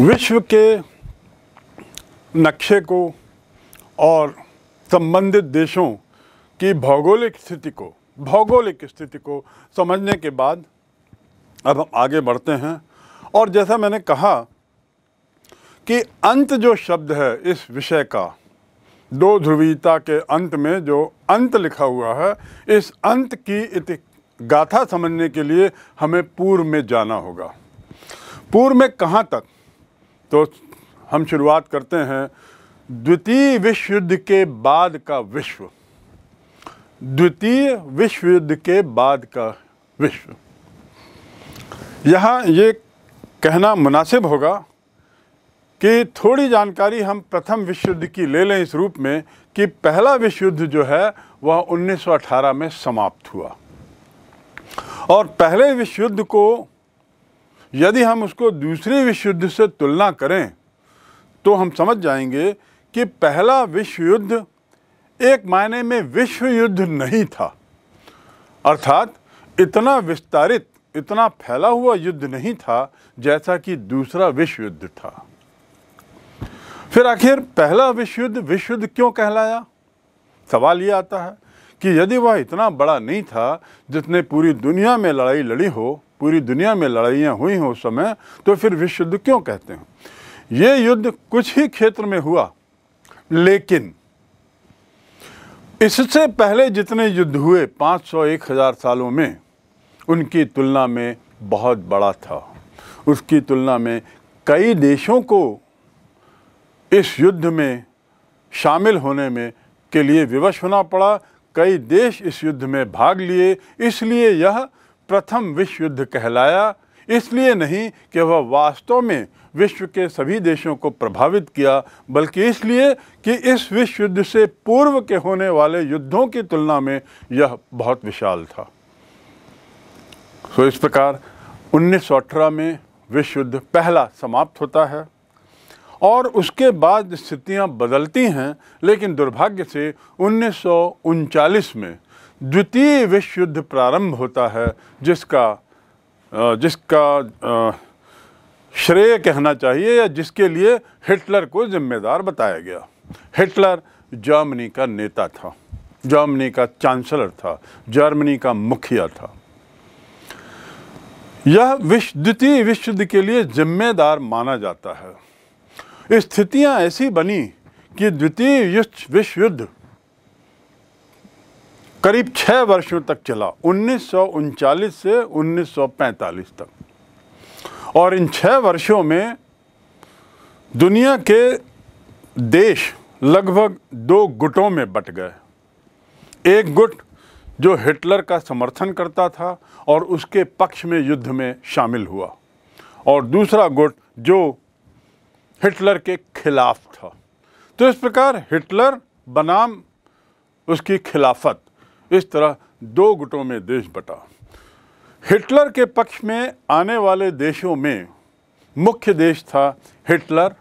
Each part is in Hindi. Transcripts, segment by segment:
विश्व के नक्शे को और संबंधित देशों की भौगोलिक स्थिति को भौगोलिक स्थिति को समझने के बाद अब हम आगे बढ़ते हैं और जैसा मैंने कहा कि अंत जो शब्द है इस विषय का दो ध्रुवीयता के अंत में जो अंत लिखा हुआ है इस अंत की इति गाथा समझने के लिए हमें पूर्व में जाना होगा पूर्व में कहाँ तक तो हम शुरुआत करते हैं द्वितीय विश्व युद्ध के बाद का विश्व द्वितीय विश्व युद्ध के बाद का विश्व यहाँ ये कहना मुनासिब होगा कि थोड़ी जानकारी हम प्रथम विश्व युद्ध की ले लें इस रूप में कि पहला विश्व युद्ध जो है वह 1918 में समाप्त हुआ और पहले विश्व युद्ध को यदि हम उसको दूसरे विश्व युद्ध से तुलना करें तो हम समझ जाएंगे कि पहला विश्व युद्ध एक मायने में विश्व युद्ध नहीं था अर्थात इतना विस्तारित इतना फैला हुआ युद्ध नहीं था जैसा कि दूसरा विश्व युद्ध था फिर आखिर पहला विश्व युद्ध विश्व युद्ध क्यों कहलाया सवाल ये आता है कि यदि वह इतना बड़ा नहीं था जितने पूरी दुनिया में लड़ाई लड़ी हो पूरी दुनिया में लड़ाइयाँ हुई हैं उस समय तो फिर विश्व युद्ध क्यों कहते हैं ये युद्ध कुछ ही क्षेत्र में हुआ लेकिन इससे पहले जितने युद्ध हुए सौ एक हज़ार सालों में उनकी तुलना में बहुत बड़ा था उसकी तुलना में कई देशों को इस युद्ध में शामिल होने में के लिए विवश होना पड़ा कई देश इस युद्ध में भाग लिए इसलिए यह प्रथम विश्व युद्ध कहलाया इसलिए नहीं कि वह वास्तव में विश्व के सभी देशों को प्रभावित किया बल्कि इसलिए कि इस विश्व युद्ध से पूर्व के होने वाले युद्धों की तुलना में यह बहुत विशाल था तो इस प्रकार उन्नीस में विश्व युद्ध पहला समाप्त होता है और उसके बाद स्थितियां बदलती हैं लेकिन दुर्भाग्य से उन्नीस में द्वितीय विश्व युद्ध प्रारंभ होता है जिसका जिसका श्रेय कहना चाहिए या जिसके लिए हिटलर को जिम्मेदार बताया गया हिटलर जर्मनी का नेता था जर्मनी का चांसलर था जर्मनी का मुखिया था यह विश्व द्वितीय विश्व युद्ध के लिए जिम्मेदार माना जाता है स्थितियां ऐसी बनी कि द्वितीय विश्व युद्ध करीब छः वर्षों तक चला उन्नीस से 1945 तक और इन छः वर्षों में दुनिया के देश लगभग दो गुटों में बट गए एक गुट जो हिटलर का समर्थन करता था और उसके पक्ष में युद्ध में शामिल हुआ और दूसरा गुट जो हिटलर के खिलाफ था तो इस प्रकार हिटलर बनाम उसकी खिलाफत इस तरह दो गुटों में देश बटा हिटलर के पक्ष में आने वाले देशों में मुख्य देश था हिटलर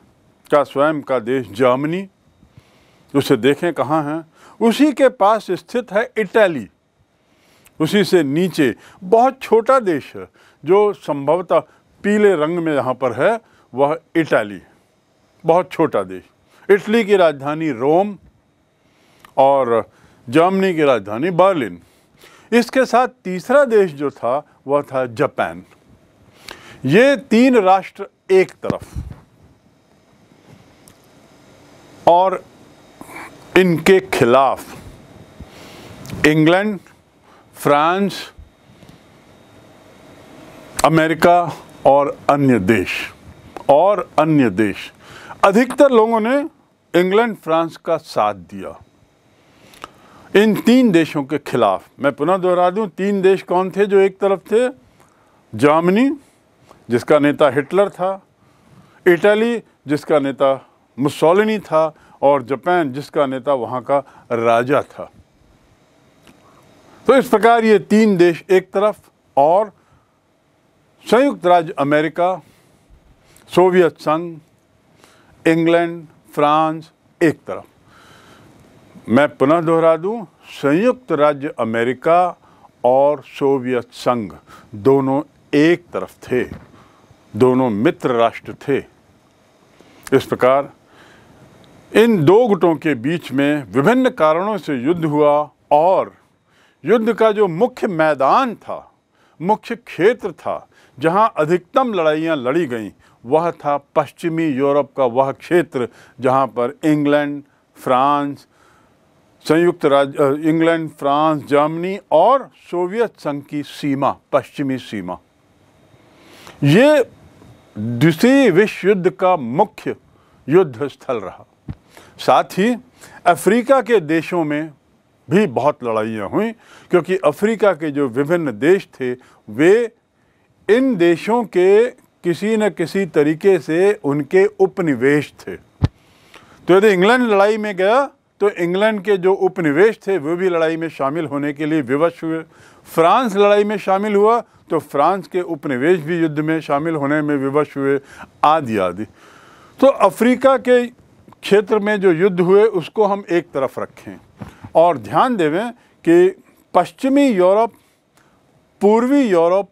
का स्वयं का देश जर्मनी उसे देखें कहाँ हैं उसी के पास स्थित है इटली उसी से नीचे बहुत छोटा देश है जो संभवतः पीले रंग में यहाँ पर है वह इटली बहुत छोटा देश इटली की राजधानी रोम और जर्मनी की राजधानी बर्लिन इसके साथ तीसरा देश जो था वह था जापान ये तीन राष्ट्र एक तरफ और इनके खिलाफ इंग्लैंड फ्रांस अमेरिका और अन्य देश और अन्य देश अधिकतर लोगों ने इंग्लैंड फ्रांस का साथ दिया इन तीन देशों के खिलाफ मैं पुनः दोहरा दूं तीन देश कौन थे जो एक तरफ थे जर्मनी जिसका नेता हिटलर था इटली जिसका नेता मुसोलिनी था और जापान जिसका नेता वहाँ का राजा था तो इस प्रकार ये तीन देश एक तरफ और संयुक्त राज्य अमेरिका सोवियत संघ इंग्लैंड फ्रांस एक तरफ मैं पुनः दोहरा दूं संयुक्त राज्य अमेरिका और सोवियत संघ दोनों एक तरफ थे दोनों मित्र राष्ट्र थे इस प्रकार इन दो गुटों के बीच में विभिन्न कारणों से युद्ध हुआ और युद्ध का जो मुख्य मैदान था मुख्य क्षेत्र था जहां अधिकतम लड़ाइयां लड़ी गईं वह था पश्चिमी यूरोप का वह क्षेत्र जहां पर इंग्लैंड फ्रांस संयुक्त राज्य इंग्लैंड फ्रांस जर्मनी और सोवियत संघ की सीमा पश्चिमी सीमा ये द्वितीय विश्व युद्ध का मुख्य युद्ध स्थल रहा साथ ही अफ्रीका के देशों में भी बहुत लड़ाइयाँ हुई क्योंकि अफ्रीका के जो विभिन्न देश थे वे इन देशों के किसी न किसी तरीके से उनके उपनिवेश थे तो यदि इंग्लैंड लड़ाई में गया तो इंग्लैंड के जो उपनिवेश थे वो भी लड़ाई में शामिल होने के लिए विवश हुए फ्रांस लड़ाई में शामिल हुआ तो फ्रांस के उपनिवेश भी युद्ध में शामिल होने में विवश हुए आदि आदि तो अफ्रीका के क्षेत्र में जो युद्ध हुए उसको हम एक तरफ रखें और ध्यान देवें कि पश्चिमी यूरोप पूर्वी यूरोप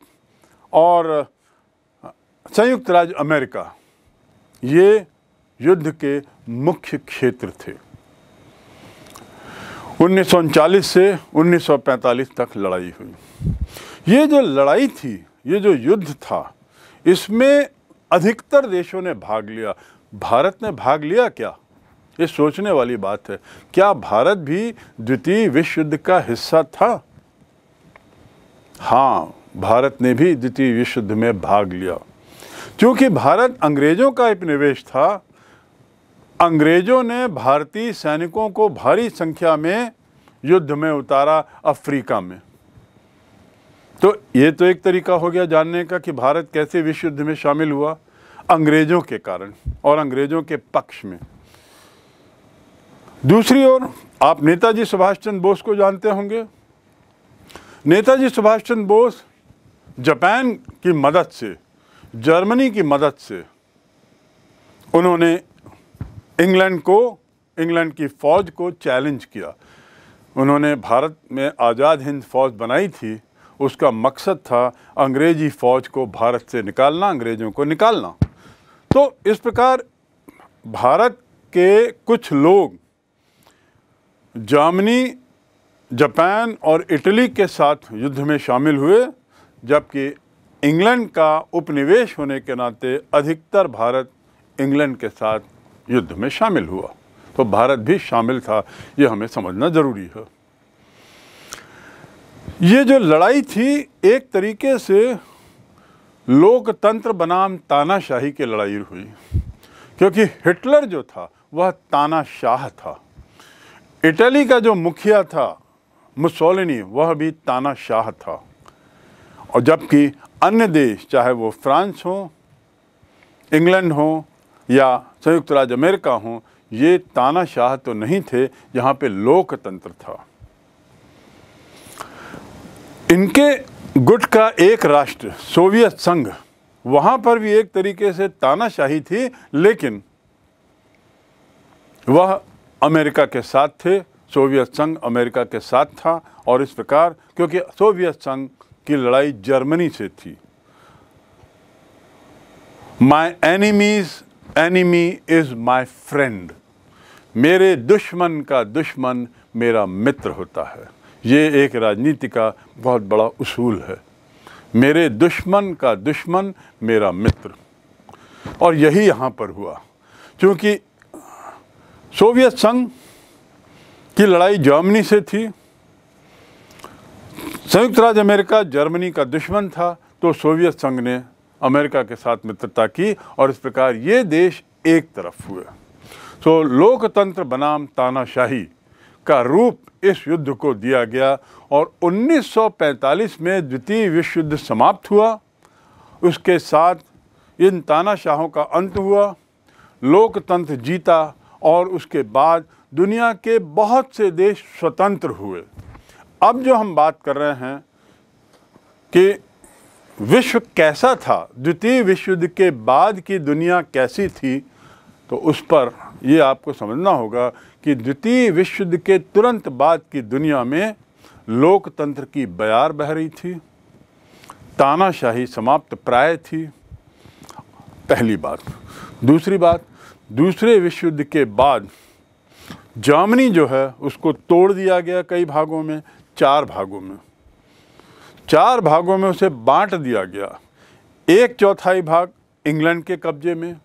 और संयुक्त राज्य अमेरिका ये युद्ध के मुख्य क्षेत्र थे 1939 से 1945 तक लड़ाई हुई ये जो लड़ाई थी ये जो युद्ध था इसमें अधिकतर देशों ने भाग लिया भारत ने भाग लिया क्या ये सोचने वाली बात है क्या भारत भी द्वितीय विश्व युद्ध का हिस्सा था हाँ भारत ने भी द्वितीय विश्व युद्ध में भाग लिया क्योंकि भारत अंग्रेज़ों का उपनिवेश था अंग्रेज़ों ने भारतीय सैनिकों को भारी संख्या में युद्ध में उतारा अफ्रीका में तो ये तो एक तरीका हो गया जानने का कि भारत कैसे विश्व युद्ध में शामिल हुआ अंग्रेज़ों के कारण और अंग्रेज़ों के पक्ष में दूसरी ओर आप नेताजी सुभाष चंद्र बोस को जानते होंगे नेताजी सुभाष चंद्र बोस जापान की मदद से जर्मनी की मदद से उन्होंने इंग्लैंड को इंग्लैंड की फ़ौज को चैलेंज किया उन्होंने भारत में आज़ाद हिंद फौज बनाई थी उसका मकसद था अंग्रेज़ी फ़ौज को भारत से निकालना अंग्रेज़ों को निकालना तो इस प्रकार भारत के कुछ लोग जर्मनी जापान और इटली के साथ युद्ध में शामिल हुए जबकि इंग्लैंड का उपनिवेश होने के नाते अधिकतर भारत इंग्लैंड के साथ युद्ध में शामिल हुआ तो भारत भी शामिल था ये हमें समझना ज़रूरी है ये जो लड़ाई थी एक तरीके से लोकतंत्र बनाम तानाशाही की लड़ाई हुई क्योंकि हिटलर जो था वह तानाशाह था इटली का जो मुखिया था मुसोलिनी वह भी तानाशाह था और जबकि अन्य देश चाहे वो फ्रांस हो इंग्लैंड हो या संयुक्त राज्य अमेरिका हों ये तानाशाह तो नहीं थे यहाँ पे लोकतंत्र था इनके गुट का एक राष्ट्र सोवियत संघ वहाँ पर भी एक तरीके से तानाशाही थी लेकिन वह अमेरिका के साथ थे सोवियत संघ अमेरिका के साथ था और इस प्रकार क्योंकि सोवियत संघ की लड़ाई जर्मनी से थी my enemies enemy is my friend मेरे दुश्मन का दुश्मन मेरा मित्र होता है ये एक राजनीति का बहुत बड़ा उसूल है मेरे दुश्मन का दुश्मन मेरा मित्र और यही यहाँ पर हुआ क्योंकि सोवियत संघ की लड़ाई जर्मनी से थी संयुक्त राज्य अमेरिका जर्मनी का दुश्मन था तो सोवियत संघ ने अमेरिका के साथ मित्रता की और इस प्रकार ये देश एक तरफ हुए तो लोकतंत्र बनाम तानाशाही का रूप इस युद्ध को दिया गया और 1945 में द्वितीय विश्व युद्ध समाप्त हुआ उसके साथ इन तानाशाहों का अंत हुआ लोकतंत्र जीता और उसके बाद दुनिया के बहुत से देश स्वतंत्र हुए अब जो हम बात कर रहे हैं कि विश्व कैसा था द्वितीय विश्व युद्ध के बाद की दुनिया कैसी थी तो उस पर ये आपको समझना होगा कि द्वितीय विश्व युद्ध के तुरंत बाद की दुनिया में लोकतंत्र की बयार बह रही थी तानाशाही समाप्त प्राय थी पहली बात दूसरी बात दूसरे विश्व युद्ध के बाद जर्मनी जो है उसको तोड़ दिया गया कई भागों में चार भागों में चार भागों में उसे बांट दिया गया एक चौथाई भाग इंग्लैंड के कब्जे में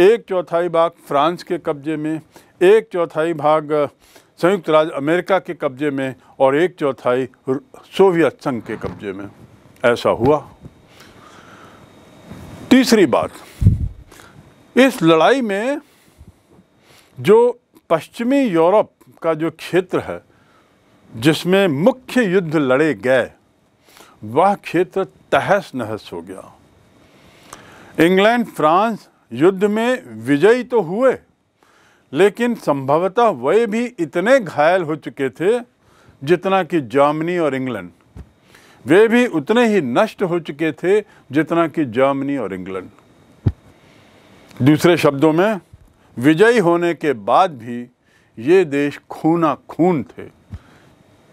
एक चौथाई भाग फ्रांस के कब्जे में एक चौथाई भाग संयुक्त राज्य अमेरिका के कब्जे में और एक चौथाई सोवियत संघ के कब्जे में ऐसा हुआ तीसरी बात इस लड़ाई में जो पश्चिमी यूरोप का जो क्षेत्र है जिसमें मुख्य युद्ध लड़े गए वह क्षेत्र तहस नहस हो गया इंग्लैंड फ्रांस युद्ध में विजयी तो हुए लेकिन संभवतः वे भी इतने घायल हो चुके थे जितना कि जर्मनी और इंग्लैंड वे भी उतने ही नष्ट हो चुके थे जितना कि जर्मनी और इंग्लैंड दूसरे शब्दों में विजयी होने के बाद भी ये देश खूना खून थे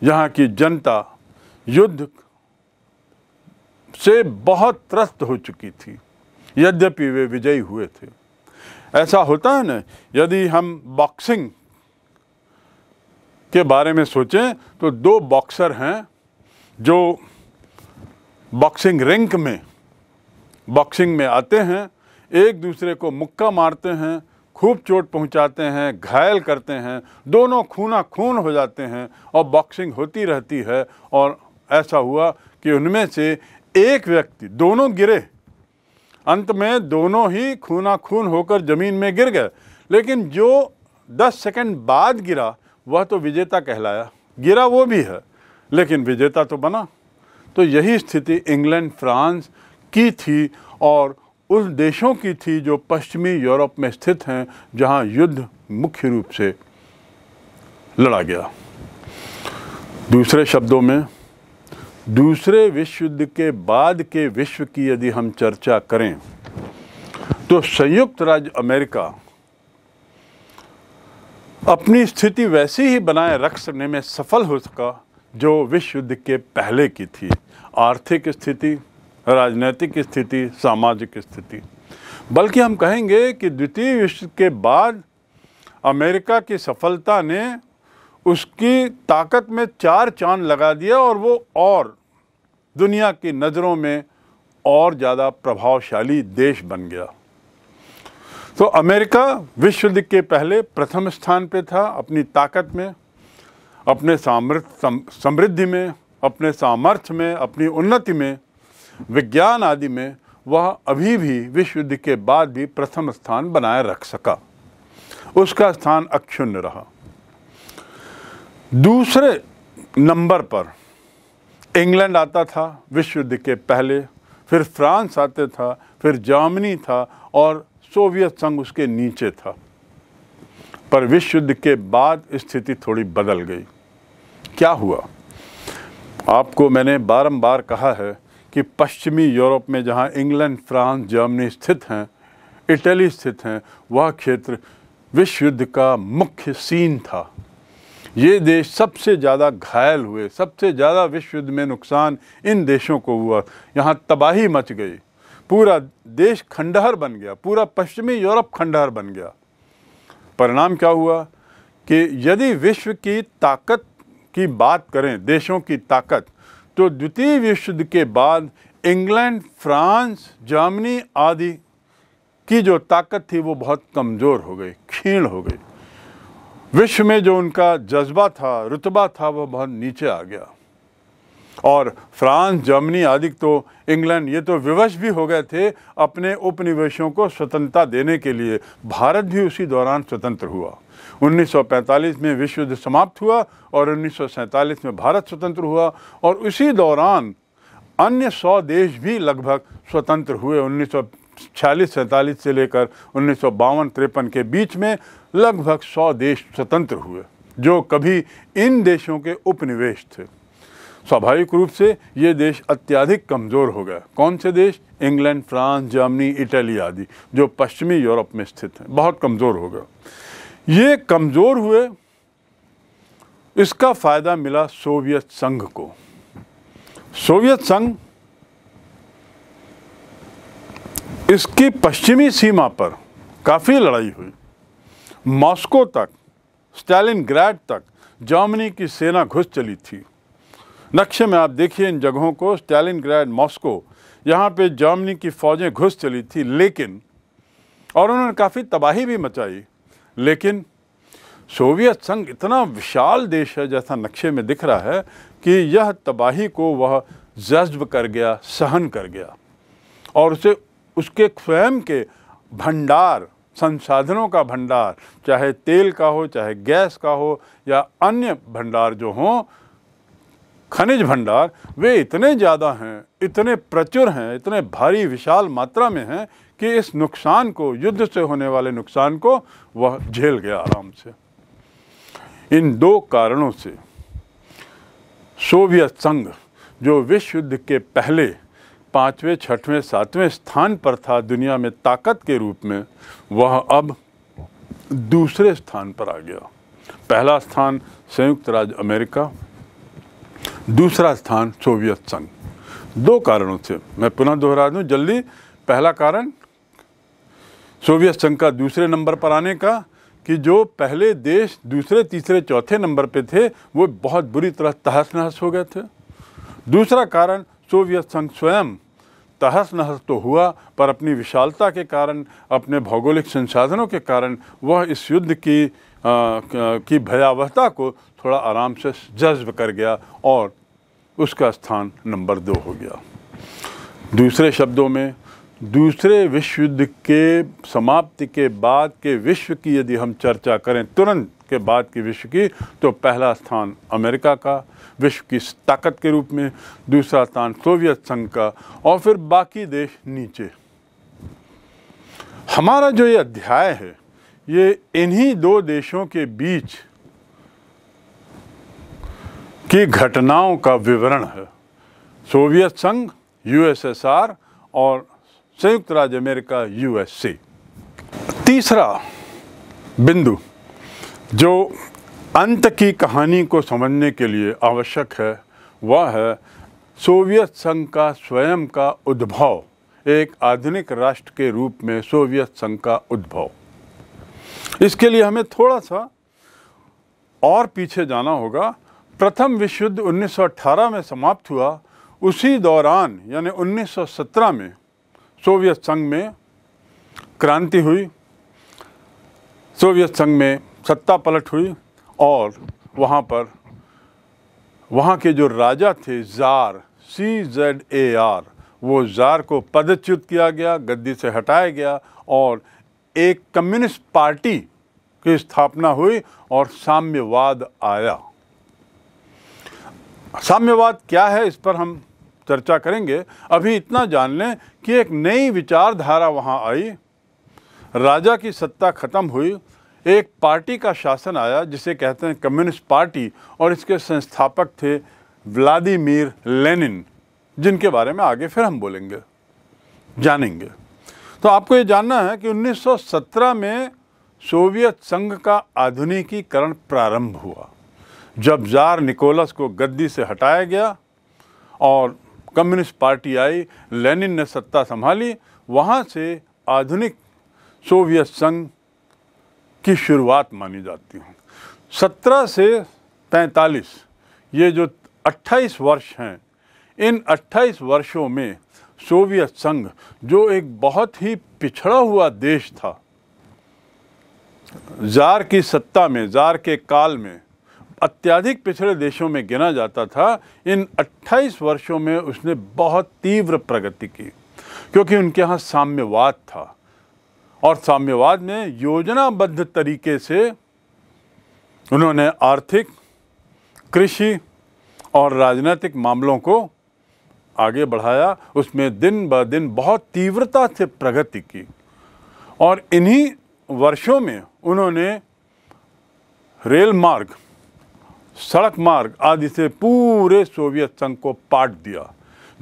यहाँ की जनता युद्ध से बहुत त्रस्त हो चुकी थी यद्यपि वे विजयी हुए थे ऐसा होता है ना यदि हम बॉक्सिंग के बारे में सोचें तो दो बॉक्सर हैं जो बॉक्सिंग रिंक में बॉक्सिंग में आते हैं एक दूसरे को मुक्का मारते हैं खूब चोट पहुंचाते हैं घायल करते हैं दोनों खूना खून हो जाते हैं और बॉक्सिंग होती रहती है और ऐसा हुआ कि उनमें से एक व्यक्ति दोनों गिरे अंत में दोनों ही खूना खून होकर ज़मीन में गिर गए लेकिन जो 10 सेकंड बाद गिरा वह तो विजेता कहलाया गिरा वो भी है लेकिन विजेता तो बना तो यही स्थिति इंग्लैंड फ्रांस की थी और उस देशों की थी जो पश्चिमी यूरोप में स्थित हैं जहां युद्ध मुख्य रूप से लड़ा गया दूसरे शब्दों में दूसरे विश्व युद्ध के बाद के विश्व की यदि हम चर्चा करें तो संयुक्त राज्य अमेरिका अपनी स्थिति वैसी ही बनाए रख सकने में सफल हो सका जो विश्व युद्ध के पहले की थी आर्थिक स्थिति राजनीतिक स्थिति सामाजिक स्थिति बल्कि हम कहेंगे कि द्वितीय विश्व के बाद अमेरिका की सफलता ने उसकी ताकत में चार चांद लगा दिया और वो और दुनिया की नज़रों में और ज़्यादा प्रभावशाली देश बन गया तो अमेरिका विश्व युद्ध के पहले प्रथम स्थान पे था अपनी ताकत में अपने सामर्थ समृद्धि में अपने सामर्थ्य में अपनी उन्नति में विज्ञान आदि में वह अभी भी विश्व युद्ध के बाद भी प्रथम स्थान बनाए रख सका उसका स्थान अक्षुण्य रहा दूसरे नंबर पर इंग्लैंड आता था विश्व युद्ध के पहले फिर फ्रांस आते था फिर जर्मनी था और सोवियत संघ उसके नीचे था पर विश्व युद्ध के बाद स्थिति थोड़ी बदल गई क्या हुआ आपको मैंने बारंबार कहा है कि पश्चिमी यूरोप में जहां इंग्लैंड फ्रांस जर्मनी स्थित हैं इटली स्थित हैं वह क्षेत्र विश्व युद्ध का मुख्य सीन था ये देश सबसे ज़्यादा घायल हुए सबसे ज़्यादा विश्व युद्ध में नुकसान इन देशों को हुआ यहाँ तबाही मच गई पूरा देश खंडहर बन गया पूरा पश्चिमी यूरोप खंडहर बन गया परिणाम क्या हुआ कि यदि विश्व की ताकत की बात करें देशों की ताकत तो द्वितीय विश्व युद्ध के बाद इंग्लैंड फ्रांस जर्मनी आदि की जो ताकत थी वो बहुत कमज़ोर हो गई क्षीण हो गई विश्व में जो उनका जज्बा था रुतबा था वह बहुत नीचे आ गया और फ्रांस जर्मनी आदि तो इंग्लैंड ये तो विवश भी हो गए थे अपने उपनिवेशों को स्वतंत्रता देने के लिए भारत भी उसी दौरान स्वतंत्र हुआ 1945 में विश्व युद्ध समाप्त हुआ और 1947 में भारत स्वतंत्र हुआ और उसी दौरान अन्य सौ देश भी लगभग स्वतंत्र हुए उन्नीस छियालीस सैंतालीस से लेकर उन्नीस सौ बावन तिरपन के बीच में लगभग सौ देश स्वतंत्र हुए जो कभी इन देशों के उपनिवेश थे स्वाभाविक रूप से ये देश अत्यधिक कमज़ोर हो गए कौन से देश इंग्लैंड फ्रांस जर्मनी इटली आदि जो पश्चिमी यूरोप में स्थित हैं बहुत कमज़ोर हो गए ये कमज़ोर हुए इसका फ़ायदा मिला सोवियत संघ को सोवियत संघ इसकी पश्चिमी सीमा पर काफ़ी लड़ाई हुई मॉस्को तक स्टालिन ग्रैड तक जर्मनी की सेना घुस चली थी नक्शे में आप देखिए इन जगहों को स्टालिन ग्रैड मॉस्को यहाँ पे जर्मनी की फ़ौजें घुस चली थी लेकिन और उन्होंने काफ़ी तबाही भी मचाई लेकिन सोवियत संघ इतना विशाल देश है जैसा नक्शे में दिख रहा है कि यह तबाही को वह जज्ब कर गया सहन कर गया और उसे उसके स्वयं के भंडार संसाधनों का भंडार चाहे तेल का हो चाहे गैस का हो या अन्य भंडार जो हों खनिज भंडार वे इतने ज़्यादा हैं इतने प्रचुर हैं इतने भारी विशाल मात्रा में हैं कि इस नुकसान को युद्ध से होने वाले नुकसान को वह झेल गया आराम से इन दो कारणों से सोवियत संघ जो विश्व युद्ध के पहले पाँचवें छठवें सातवें स्थान पर था दुनिया में ताकत के रूप में वह अब दूसरे स्थान पर आ गया पहला स्थान संयुक्त राज्य अमेरिका दूसरा स्थान सोवियत संघ दो कारणों से मैं पुनः दोहरा दूं जल्दी पहला कारण सोवियत संघ का दूसरे नंबर पर आने का कि जो पहले देश दूसरे तीसरे चौथे नंबर पे थे वो बहुत बुरी तरह तहस नहस हो गए थे दूसरा कारण सोवियत संघ स्वयं तहस नहस तो हुआ पर अपनी विशालता के कारण अपने भौगोलिक संसाधनों के कारण वह इस युद्ध की आ, की भयावहता को थोड़ा आराम से जज्ब कर गया और उसका स्थान नंबर दो हो गया दूसरे शब्दों में दूसरे विश्व युद्ध के समाप्ति के बाद के विश्व की यदि हम चर्चा करें तुरंत के बाद के विश्व की तो पहला स्थान अमेरिका का विश्व की ताकत के रूप में दूसरा स्थान सोवियत संघ का और फिर बाकी देश नीचे हमारा जो ये अध्याय है ये इन्हीं दो देशों के बीच की घटनाओं का विवरण है सोवियत संघ यूएसएसआर और संयुक्त राज्य अमेरिका यूएसए तीसरा बिंदु जो अंत की कहानी को समझने के लिए आवश्यक है वह है सोवियत संघ का स्वयं का उद्भव एक आधुनिक राष्ट्र के रूप में सोवियत संघ का उद्भव इसके लिए हमें थोड़ा सा और पीछे जाना होगा प्रथम विश्व युद्ध 1918 में समाप्त हुआ उसी दौरान यानी 1917 में सोवियत संघ में क्रांति हुई सोवियत संघ में सत्ता पलट हुई और वहाँ पर वहाँ के जो राजा थे czar C Z A R वो जार को पदच्युत किया गया गद्दी से हटाया गया और एक कम्युनिस्ट पार्टी की स्थापना हुई और साम्यवाद आया साम्यवाद क्या है इस पर हम चर्चा करेंगे अभी इतना जान लें कि एक नई विचारधारा वहाँ आई राजा की सत्ता खत्म हुई एक पार्टी का शासन आया जिसे कहते हैं कम्युनिस्ट पार्टी और इसके संस्थापक थे व्लादिमीर लेनिन जिनके बारे में आगे फिर हम बोलेंगे जानेंगे तो आपको ये जानना है कि 1917 में सोवियत संघ का आधुनिकीकरण प्रारंभ हुआ जब जार निकोलस को गद्दी से हटाया गया और कम्युनिस्ट पार्टी आई लेनिन ने सत्ता संभाली वहाँ से आधुनिक सोवियत संघ की शुरुआत मानी जाती है सत्रह से तैंतालीस ये जो अट्ठाईस वर्ष हैं इन 28 वर्षों में सोवियत संघ जो एक बहुत ही पिछड़ा हुआ देश था जार की सत्ता में जार के काल में अत्याधिक पिछड़े देशों में गिना जाता था इन 28 वर्षों में उसने बहुत तीव्र प्रगति की क्योंकि उनके यहाँ साम्यवाद था और साम्यवाद में योजनाबद्ध तरीके से उन्होंने आर्थिक कृषि और राजनीतिक मामलों को आगे बढ़ाया उसमें दिन ब दिन बहुत तीव्रता से प्रगति की और इन्हीं वर्षों में उन्होंने रेल मार्ग सड़क मार्ग आदि से पूरे सोवियत संघ को पाट दिया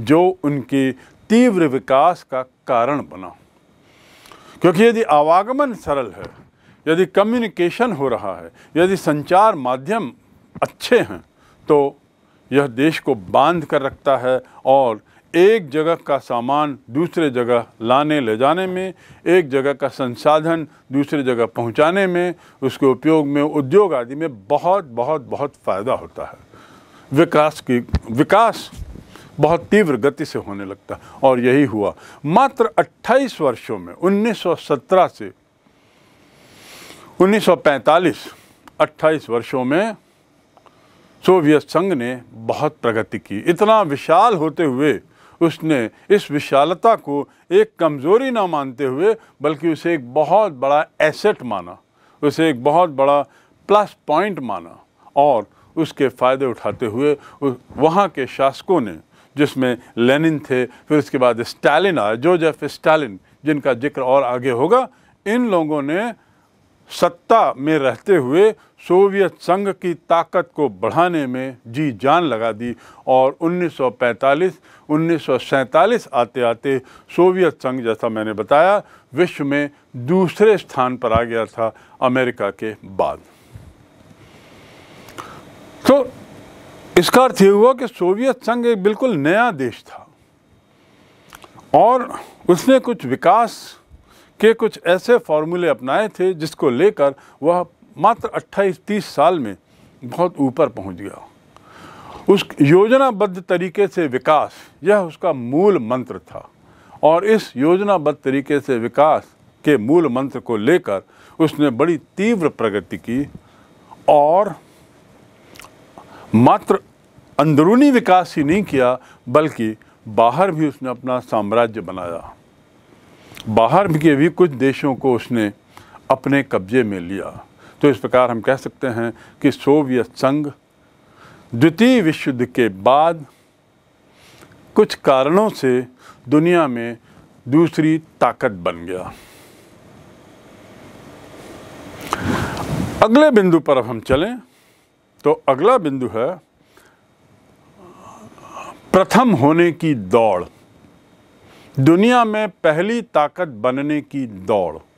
जो उनके तीव्र विकास का कारण बना क्योंकि यदि आवागमन सरल है यदि कम्युनिकेशन हो रहा है यदि संचार माध्यम अच्छे हैं तो यह देश को बांध कर रखता है और एक जगह का सामान दूसरे जगह लाने ले जाने में एक जगह का संसाधन दूसरे जगह पहुंचाने में उसके उपयोग में उद्योग आदि में बहुत बहुत बहुत फ़ायदा होता है विकास की विकास बहुत तीव्र गति से होने लगता और यही हुआ मात्र 28 वर्षों में 1917 से 1945 28 वर्षों में सोवियत संघ ने बहुत प्रगति की इतना विशाल होते हुए उसने इस विशालता को एक कमज़ोरी ना मानते हुए बल्कि उसे एक बहुत बड़ा एसेट माना उसे एक बहुत बड़ा प्लस पॉइंट माना और उसके फ़ायदे उठाते हुए वहाँ के शासकों ने जिसमें लेनिन थे फिर उसके बाद स्टालिन आया जोजेफ स्टालिन जिनका जिक्र और आगे होगा इन लोगों ने सत्ता में रहते हुए सोवियत संघ की ताकत को बढ़ाने में जी जान लगा दी और 1945 1947 आते आते सोवियत संघ जैसा मैंने बताया विश्व में दूसरे स्थान पर आ गया था अमेरिका के बाद तो इसका अर्थ ये हुआ कि सोवियत संघ एक बिल्कुल नया देश था और उसने कुछ विकास के कुछ ऐसे फॉर्मूले अपनाए थे जिसको लेकर वह मात्र 28-30 साल में बहुत ऊपर पहुंच गया उस योजनाबद्ध तरीके से विकास यह उसका मूल मंत्र था और इस योजनाबद्ध तरीके से विकास के मूल मंत्र को लेकर उसने बड़ी तीव्र प्रगति की और मात्र अंदरूनी विकास ही नहीं किया बल्कि बाहर भी उसने अपना साम्राज्य बनाया बाहर के भी कुछ देशों को उसने अपने कब्जे में लिया तो इस प्रकार हम कह सकते हैं कि सोवियत संघ द्वितीय विश्व युद्ध के बाद कुछ कारणों से दुनिया में दूसरी ताकत बन गया अगले बिंदु पर अब हम चलें तो अगला बिंदु है प्रथम होने की दौड़ दुनिया में पहली ताकत बनने की दौड़